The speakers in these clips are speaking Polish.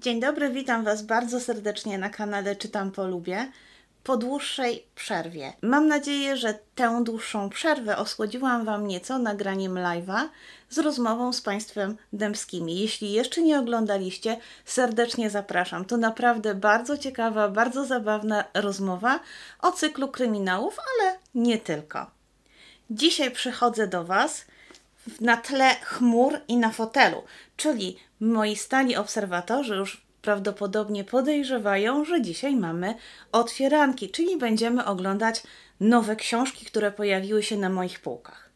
Dzień dobry, witam Was bardzo serdecznie na kanale Czytam po lubię" po dłuższej przerwie. Mam nadzieję, że tę dłuższą przerwę osłodziłam Wam nieco nagraniem live'a z rozmową z Państwem Dębskimi. Jeśli jeszcze nie oglądaliście, serdecznie zapraszam. To naprawdę bardzo ciekawa, bardzo zabawna rozmowa o cyklu kryminałów, ale nie tylko. Dzisiaj przychodzę do Was – na tle chmur i na fotelu. Czyli moi stali obserwatorzy już prawdopodobnie podejrzewają, że dzisiaj mamy otwieranki, czyli będziemy oglądać nowe książki, które pojawiły się na moich półkach.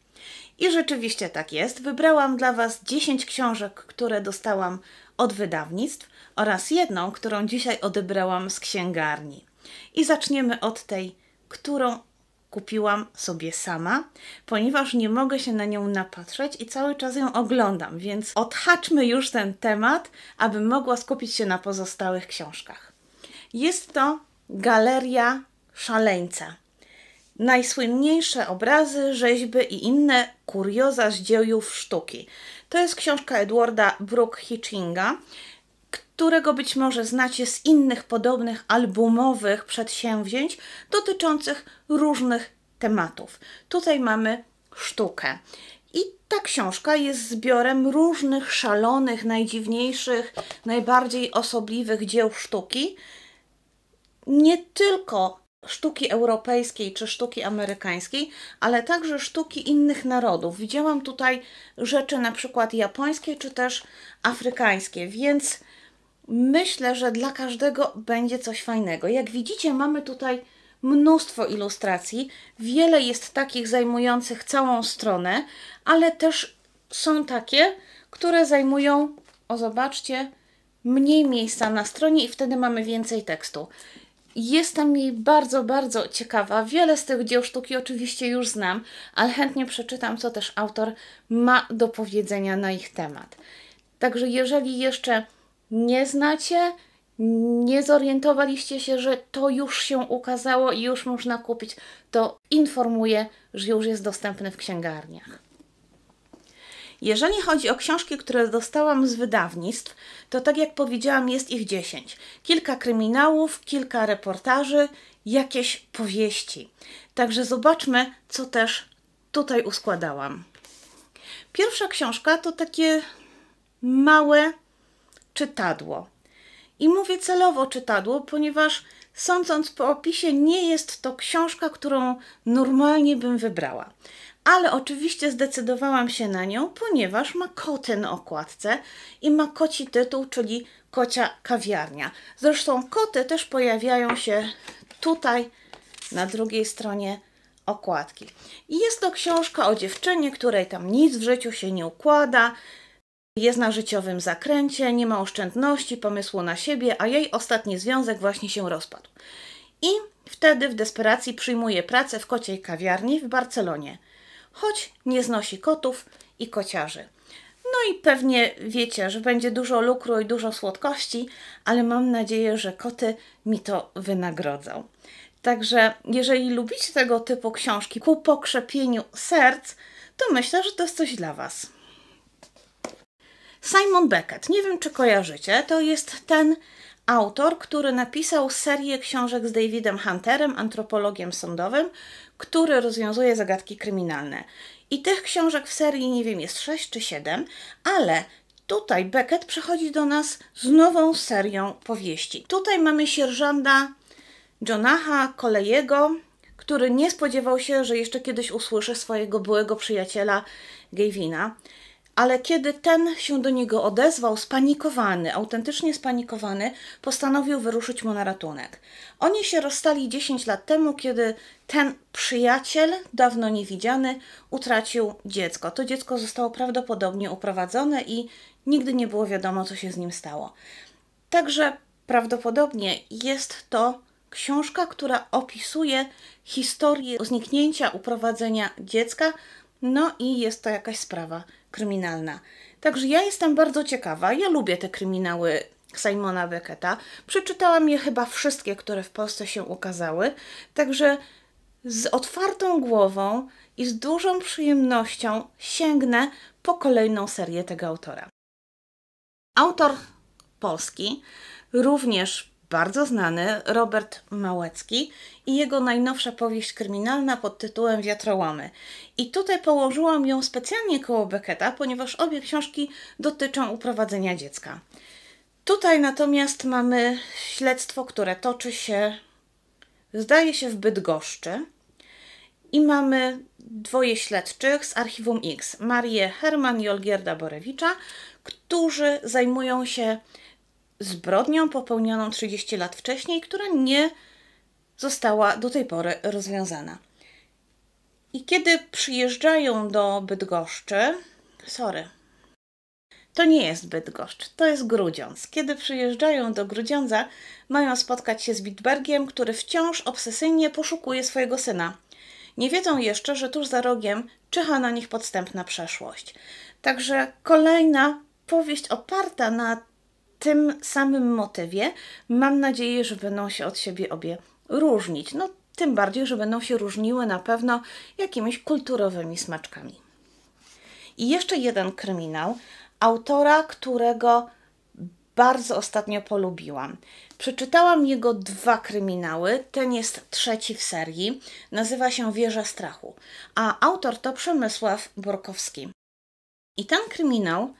I rzeczywiście tak jest. Wybrałam dla Was 10 książek, które dostałam od wydawnictw oraz jedną, którą dzisiaj odebrałam z księgarni. I zaczniemy od tej, którą kupiłam sobie sama, ponieważ nie mogę się na nią napatrzeć i cały czas ją oglądam, więc odhaczmy już ten temat, aby mogła skupić się na pozostałych książkach. Jest to Galeria Szaleńca. Najsłynniejsze obrazy, rzeźby i inne kurioza z dziejów sztuki. To jest książka Edwarda Brooke Hitchinga którego być może znacie z innych podobnych albumowych przedsięwzięć dotyczących różnych tematów. Tutaj mamy sztukę. I ta książka jest zbiorem różnych szalonych, najdziwniejszych, najbardziej osobliwych dzieł sztuki, nie tylko sztuki europejskiej czy sztuki amerykańskiej, ale także sztuki innych narodów. Widziałam tutaj rzeczy na przykład japońskie czy też afrykańskie, więc myślę, że dla każdego będzie coś fajnego. Jak widzicie, mamy tutaj mnóstwo ilustracji, wiele jest takich zajmujących całą stronę, ale też są takie, które zajmują, o zobaczcie, mniej miejsca na stronie i wtedy mamy więcej tekstu. Jestem jej bardzo, bardzo ciekawa. Wiele z tych dzieł sztuki oczywiście już znam, ale chętnie przeczytam, co też autor ma do powiedzenia na ich temat. Także jeżeli jeszcze nie znacie, nie zorientowaliście się, że to już się ukazało i już można kupić, to informuję, że już jest dostępny w księgarniach. Jeżeli chodzi o książki, które dostałam z wydawnictw, to tak jak powiedziałam, jest ich 10. Kilka kryminałów, kilka reportaży, jakieś powieści. Także zobaczmy, co też tutaj uskładałam. Pierwsza książka to takie małe czytadło. I mówię celowo czytadło, ponieważ sądząc po opisie, nie jest to książka, którą normalnie bym wybrała. Ale oczywiście zdecydowałam się na nią, ponieważ ma koty na okładce i ma koci tytuł, czyli kocia kawiarnia. Zresztą koty też pojawiają się tutaj na drugiej stronie okładki. I jest to książka o dziewczynie, której tam nic w życiu się nie układa, jest na życiowym zakręcie, nie ma oszczędności, pomysłu na siebie, a jej ostatni związek właśnie się rozpadł. I wtedy w desperacji przyjmuje pracę w kociej kawiarni w Barcelonie, choć nie znosi kotów i kociarzy. No i pewnie wiecie, że będzie dużo lukru i dużo słodkości, ale mam nadzieję, że koty mi to wynagrodzą. Także jeżeli lubicie tego typu książki ku pokrzepieniu serc, to myślę, że to jest coś dla Was. Simon Beckett, nie wiem czy kojarzycie, to jest ten autor, który napisał serię książek z Davidem Hunterem, antropologiem sądowym, który rozwiązuje zagadki kryminalne. I tych książek w serii, nie wiem, jest 6 czy 7, ale tutaj Beckett przychodzi do nas z nową serią powieści. Tutaj mamy sierżanta Jonaha Kolejego, który nie spodziewał się, że jeszcze kiedyś usłyszy swojego byłego przyjaciela Gavina ale kiedy ten się do niego odezwał, spanikowany, autentycznie spanikowany, postanowił wyruszyć mu na ratunek. Oni się rozstali 10 lat temu, kiedy ten przyjaciel, dawno niewidziany, utracił dziecko. To dziecko zostało prawdopodobnie uprowadzone i nigdy nie było wiadomo, co się z nim stało. Także prawdopodobnie jest to książka, która opisuje historię zniknięcia, uprowadzenia dziecka, no i jest to jakaś sprawa kryminalna. Także ja jestem bardzo ciekawa. Ja lubię te kryminały Simona Becketa. Przeczytałam je chyba wszystkie, które w Polsce się ukazały. Także z otwartą głową i z dużą przyjemnością sięgnę po kolejną serię tego autora. Autor polski również bardzo znany Robert Małecki i jego najnowsza powieść kryminalna pod tytułem Wiatrołamy. I tutaj położyłam ją specjalnie koło Becketa, ponieważ obie książki dotyczą uprowadzenia dziecka. Tutaj natomiast mamy śledztwo, które toczy się, zdaje się, w Bydgoszczy. I mamy dwoje śledczych z Archiwum X, Marię Herman i Olgierda Borewicza, którzy zajmują się zbrodnią popełnioną 30 lat wcześniej, która nie została do tej pory rozwiązana. I kiedy przyjeżdżają do Bydgoszczy, sorry, to nie jest Bydgoszcz, to jest Grudziądz. Kiedy przyjeżdżają do Grudziądza, mają spotkać się z Bitbergiem, który wciąż obsesyjnie poszukuje swojego syna. Nie wiedzą jeszcze, że tuż za rogiem czyha na nich podstępna przeszłość. Także kolejna powieść oparta na tym samym motywie, mam nadzieję, że będą się od siebie obie różnić. No, tym bardziej, że będą się różniły na pewno jakimiś kulturowymi smaczkami. I jeszcze jeden kryminał autora, którego bardzo ostatnio polubiłam. Przeczytałam jego dwa kryminały, ten jest trzeci w serii, nazywa się Wieża Strachu, a autor to Przemysław Borkowski. I ten kryminał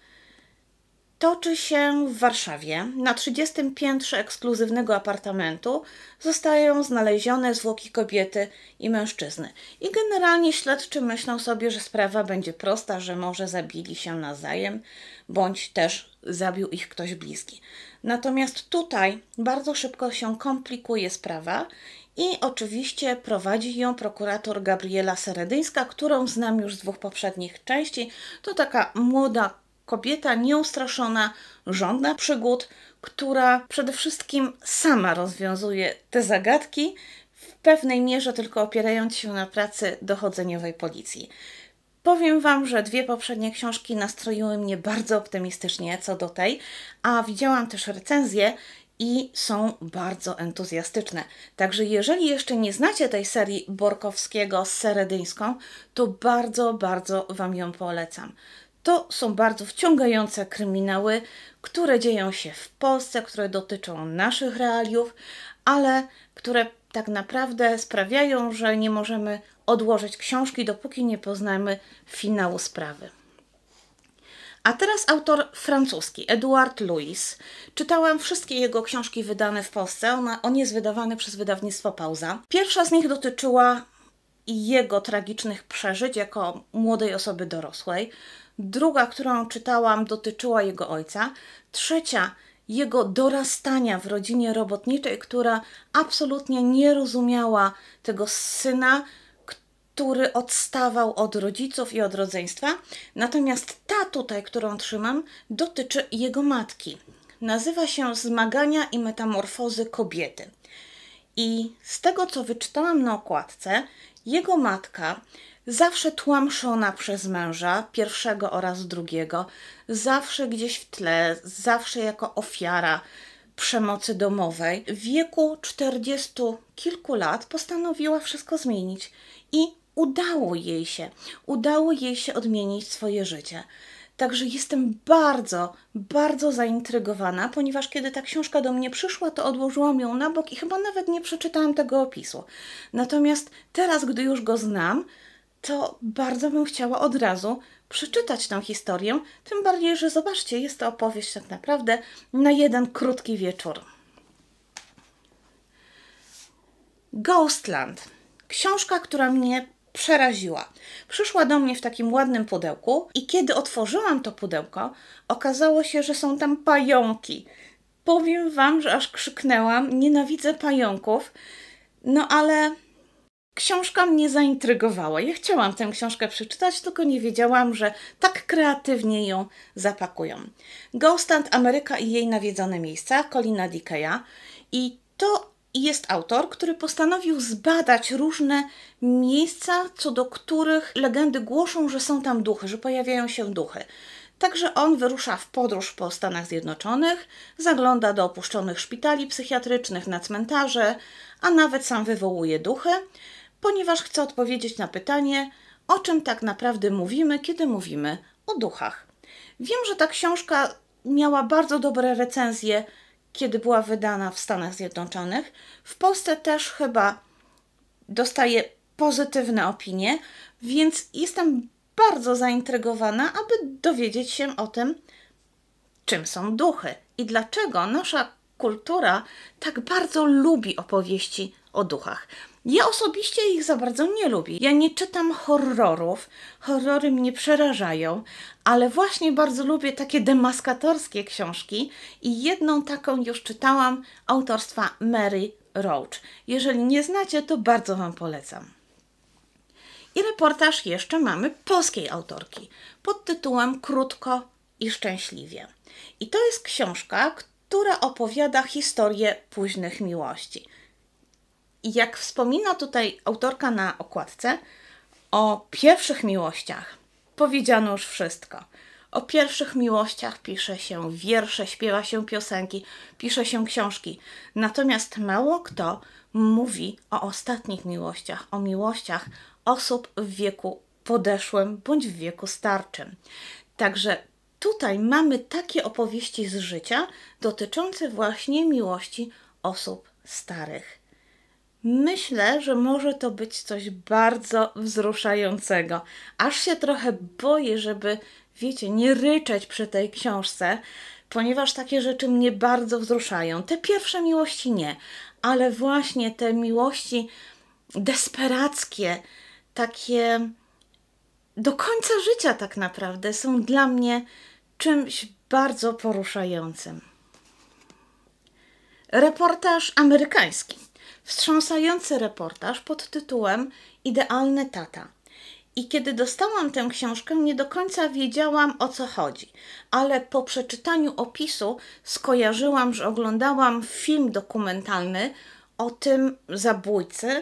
toczy się w Warszawie. Na 30 piętrze ekskluzywnego apartamentu zostają znalezione zwłoki kobiety i mężczyzny. I generalnie śledczy myślą sobie, że sprawa będzie prosta, że może zabili się nawzajem, bądź też zabił ich ktoś bliski. Natomiast tutaj bardzo szybko się komplikuje sprawa i oczywiście prowadzi ją prokurator Gabriela Seredyńska, którą znam już z dwóch poprzednich części. To taka młoda kobieta nieustraszona, żądna przygód, która przede wszystkim sama rozwiązuje te zagadki, w pewnej mierze tylko opierając się na pracy dochodzeniowej policji. Powiem Wam, że dwie poprzednie książki nastroiły mnie bardzo optymistycznie co do tej, a widziałam też recenzje i są bardzo entuzjastyczne. Także jeżeli jeszcze nie znacie tej serii Borkowskiego z Seredyńską, to bardzo, bardzo Wam ją polecam. To są bardzo wciągające kryminały, które dzieją się w Polsce, które dotyczą naszych realiów, ale które tak naprawdę sprawiają, że nie możemy odłożyć książki, dopóki nie poznamy finału sprawy. A teraz autor francuski, Edouard Louis. Czytałam wszystkie jego książki wydane w Polsce. on jest wydawany przez wydawnictwo Pauza. Pierwsza z nich dotyczyła i jego tragicznych przeżyć jako młodej osoby dorosłej. Druga, którą czytałam, dotyczyła jego ojca. Trzecia, jego dorastania w rodzinie robotniczej, która absolutnie nie rozumiała tego syna, który odstawał od rodziców i od rodzeństwa. Natomiast ta tutaj, którą trzymam, dotyczy jego matki. Nazywa się Zmagania i metamorfozy kobiety. I z tego, co wyczytałam na okładce, jego matka, zawsze tłamszona przez męża, pierwszego oraz drugiego, zawsze gdzieś w tle, zawsze jako ofiara przemocy domowej, w wieku 40 kilku lat postanowiła wszystko zmienić i udało jej się, udało jej się odmienić swoje życie. Także jestem bardzo, bardzo zaintrygowana, ponieważ kiedy ta książka do mnie przyszła, to odłożyłam ją na bok i chyba nawet nie przeczytałam tego opisu. Natomiast teraz, gdy już go znam, to bardzo bym chciała od razu przeczytać tę historię, tym bardziej, że zobaczcie, jest to opowieść tak naprawdę na jeden krótki wieczór. Ghostland. Książka, która mnie przeraziła. Przyszła do mnie w takim ładnym pudełku i kiedy otworzyłam to pudełko, okazało się, że są tam pająki. Powiem Wam, że aż krzyknęłam, nienawidzę pająków, no ale książka mnie zaintrygowała. Ja chciałam tę książkę przeczytać, tylko nie wiedziałam, że tak kreatywnie ją zapakują. Ghostland Ameryka i jej nawiedzone miejsca, Colina Dickeya i to i jest autor, który postanowił zbadać różne miejsca, co do których legendy głoszą, że są tam duchy, że pojawiają się duchy. Także on wyrusza w podróż po Stanach Zjednoczonych, zagląda do opuszczonych szpitali psychiatrycznych, na cmentarze, a nawet sam wywołuje duchy, ponieważ chce odpowiedzieć na pytanie, o czym tak naprawdę mówimy, kiedy mówimy o duchach. Wiem, że ta książka miała bardzo dobre recenzje kiedy była wydana w Stanach Zjednoczonych. W Polsce też chyba dostaje pozytywne opinie, więc jestem bardzo zaintrygowana, aby dowiedzieć się o tym, czym są duchy i dlaczego nasza kultura tak bardzo lubi opowieści o duchach. Ja osobiście ich za bardzo nie lubię. Ja nie czytam horrorów, horrory mnie przerażają, ale właśnie bardzo lubię takie demaskatorskie książki i jedną taką już czytałam autorstwa Mary Roach. Jeżeli nie znacie, to bardzo Wam polecam. I reportaż jeszcze mamy polskiej autorki pod tytułem Krótko i Szczęśliwie. I to jest książka, która opowiada historię późnych miłości i jak wspomina tutaj autorka na okładce, o pierwszych miłościach powiedziano już wszystko. O pierwszych miłościach pisze się wiersze, śpiewa się piosenki, pisze się książki. Natomiast mało kto mówi o ostatnich miłościach, o miłościach osób w wieku podeszłym bądź w wieku starczym. Także tutaj mamy takie opowieści z życia dotyczące właśnie miłości osób starych. Myślę, że może to być coś bardzo wzruszającego. Aż się trochę boję, żeby, wiecie, nie ryczeć przy tej książce, ponieważ takie rzeczy mnie bardzo wzruszają. Te pierwsze miłości nie, ale właśnie te miłości desperackie, takie do końca życia tak naprawdę, są dla mnie czymś bardzo poruszającym. Reportaż amerykański wstrząsający reportaż pod tytułem Idealny tata. I kiedy dostałam tę książkę, nie do końca wiedziałam o co chodzi, ale po przeczytaniu opisu skojarzyłam, że oglądałam film dokumentalny o tym zabójcy,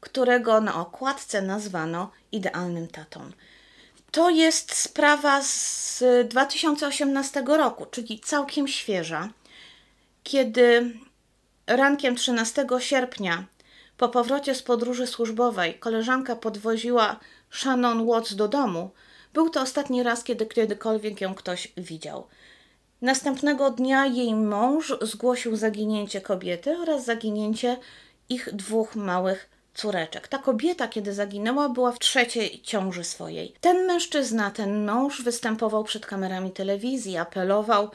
którego na okładce nazwano idealnym tatą. To jest sprawa z 2018 roku, czyli całkiem świeża, kiedy Rankiem 13 sierpnia, po powrocie z podróży służbowej, koleżanka podwoziła Shannon Watts do domu. Był to ostatni raz, kiedy kiedykolwiek ją ktoś widział. Następnego dnia jej mąż zgłosił zaginięcie kobiety oraz zaginięcie ich dwóch małych córeczek. Ta kobieta, kiedy zaginęła, była w trzeciej ciąży swojej. Ten mężczyzna, ten mąż występował przed kamerami telewizji, apelował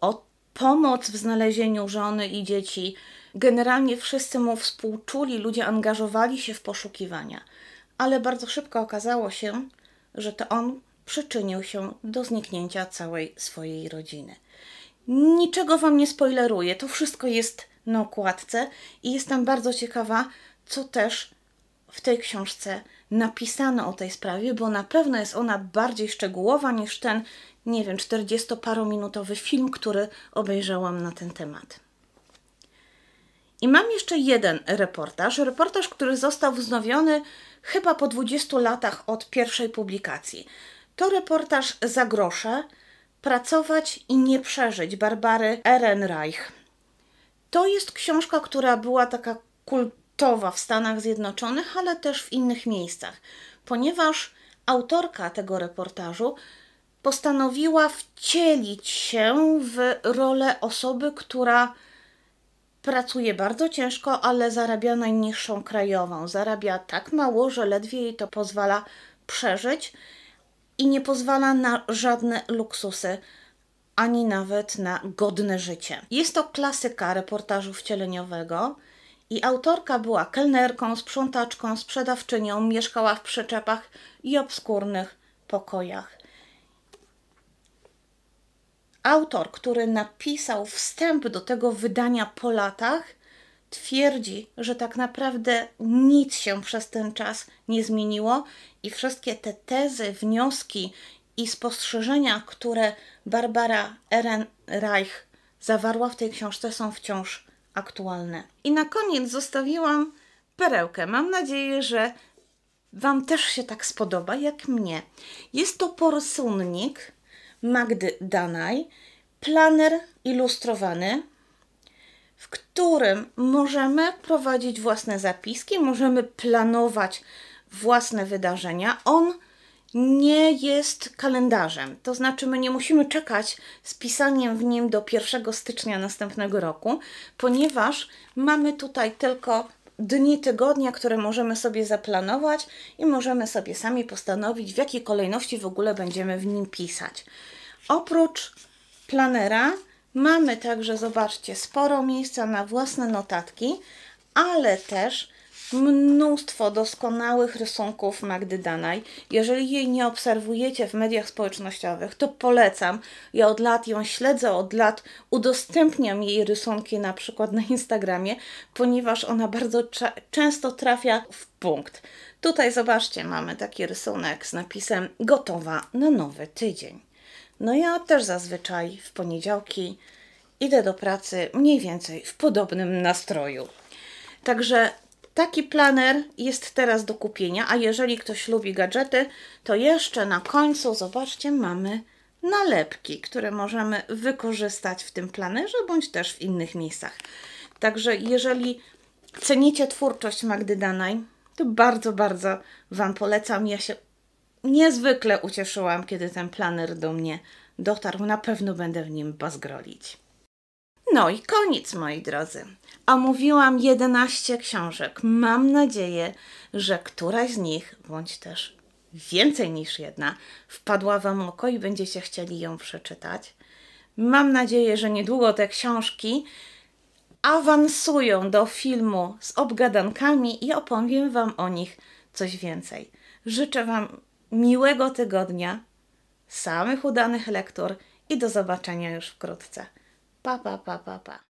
o pomoc w znalezieniu żony i dzieci Generalnie wszyscy mu współczuli, ludzie angażowali się w poszukiwania, ale bardzo szybko okazało się, że to on przyczynił się do zniknięcia całej swojej rodziny. Niczego Wam nie spoileruję, to wszystko jest na okładce i jestem bardzo ciekawa, co też w tej książce napisano o tej sprawie, bo na pewno jest ona bardziej szczegółowa niż ten, nie wiem, 40-parominutowy film, który obejrzałam na ten temat. I mam jeszcze jeden reportaż, reportaż, który został wznowiony chyba po 20 latach od pierwszej publikacji. To reportaż za grosze Pracować i nie przeżyć Barbary Ehrenreich. To jest książka, która była taka kultowa w Stanach Zjednoczonych, ale też w innych miejscach, ponieważ autorka tego reportażu postanowiła wcielić się w rolę osoby, która Pracuje bardzo ciężko, ale zarabia najniższą krajową. Zarabia tak mało, że ledwie jej to pozwala przeżyć i nie pozwala na żadne luksusy, ani nawet na godne życie. Jest to klasyka reportażu wcieleniowego. I autorka była kelnerką, sprzątaczką, sprzedawczynią, mieszkała w przyczepach i obskurnych pokojach autor, który napisał wstęp do tego wydania po latach, twierdzi, że tak naprawdę nic się przez ten czas nie zmieniło i wszystkie te tezy, wnioski i spostrzeżenia, które Barbara Ehrenreich zawarła w tej książce, są wciąż aktualne. I na koniec zostawiłam perełkę. Mam nadzieję, że Wam też się tak spodoba jak mnie. Jest to porsunnik Magdy Danaj, planer ilustrowany, w którym możemy prowadzić własne zapiski, możemy planować własne wydarzenia. On nie jest kalendarzem, to znaczy my nie musimy czekać z pisaniem w nim do 1 stycznia następnego roku, ponieważ mamy tutaj tylko dni tygodnia, które możemy sobie zaplanować i możemy sobie sami postanowić, w jakiej kolejności w ogóle będziemy w nim pisać. Oprócz planera mamy także, zobaczcie, sporo miejsca na własne notatki, ale też mnóstwo doskonałych rysunków Magdy Danaj. Jeżeli jej nie obserwujecie w mediach społecznościowych, to polecam. Ja od lat ją śledzę, od lat udostępniam jej rysunki na przykład na Instagramie, ponieważ ona bardzo często trafia w punkt. Tutaj zobaczcie, mamy taki rysunek z napisem gotowa na nowy tydzień. No ja też zazwyczaj w poniedziałki idę do pracy mniej więcej w podobnym nastroju. Także Taki planer jest teraz do kupienia, a jeżeli ktoś lubi gadżety, to jeszcze na końcu, zobaczcie, mamy nalepki, które możemy wykorzystać w tym planerze, bądź też w innych miejscach. Także jeżeli cenicie twórczość Magdy Danaj, to bardzo, bardzo Wam polecam. Ja się niezwykle ucieszyłam, kiedy ten planer do mnie dotarł. Na pewno będę w nim bazgrolić. No i koniec, moi drodzy. Omówiłam 11 książek. Mam nadzieję, że któraś z nich, bądź też więcej niż jedna, wpadła Wam oko i będziecie chcieli ją przeczytać. Mam nadzieję, że niedługo te książki awansują do filmu z obgadankami i opowiem Wam o nich coś więcej. Życzę Wam miłego tygodnia, samych udanych lektur i do zobaczenia już wkrótce. 爸爸，爸爸，爸。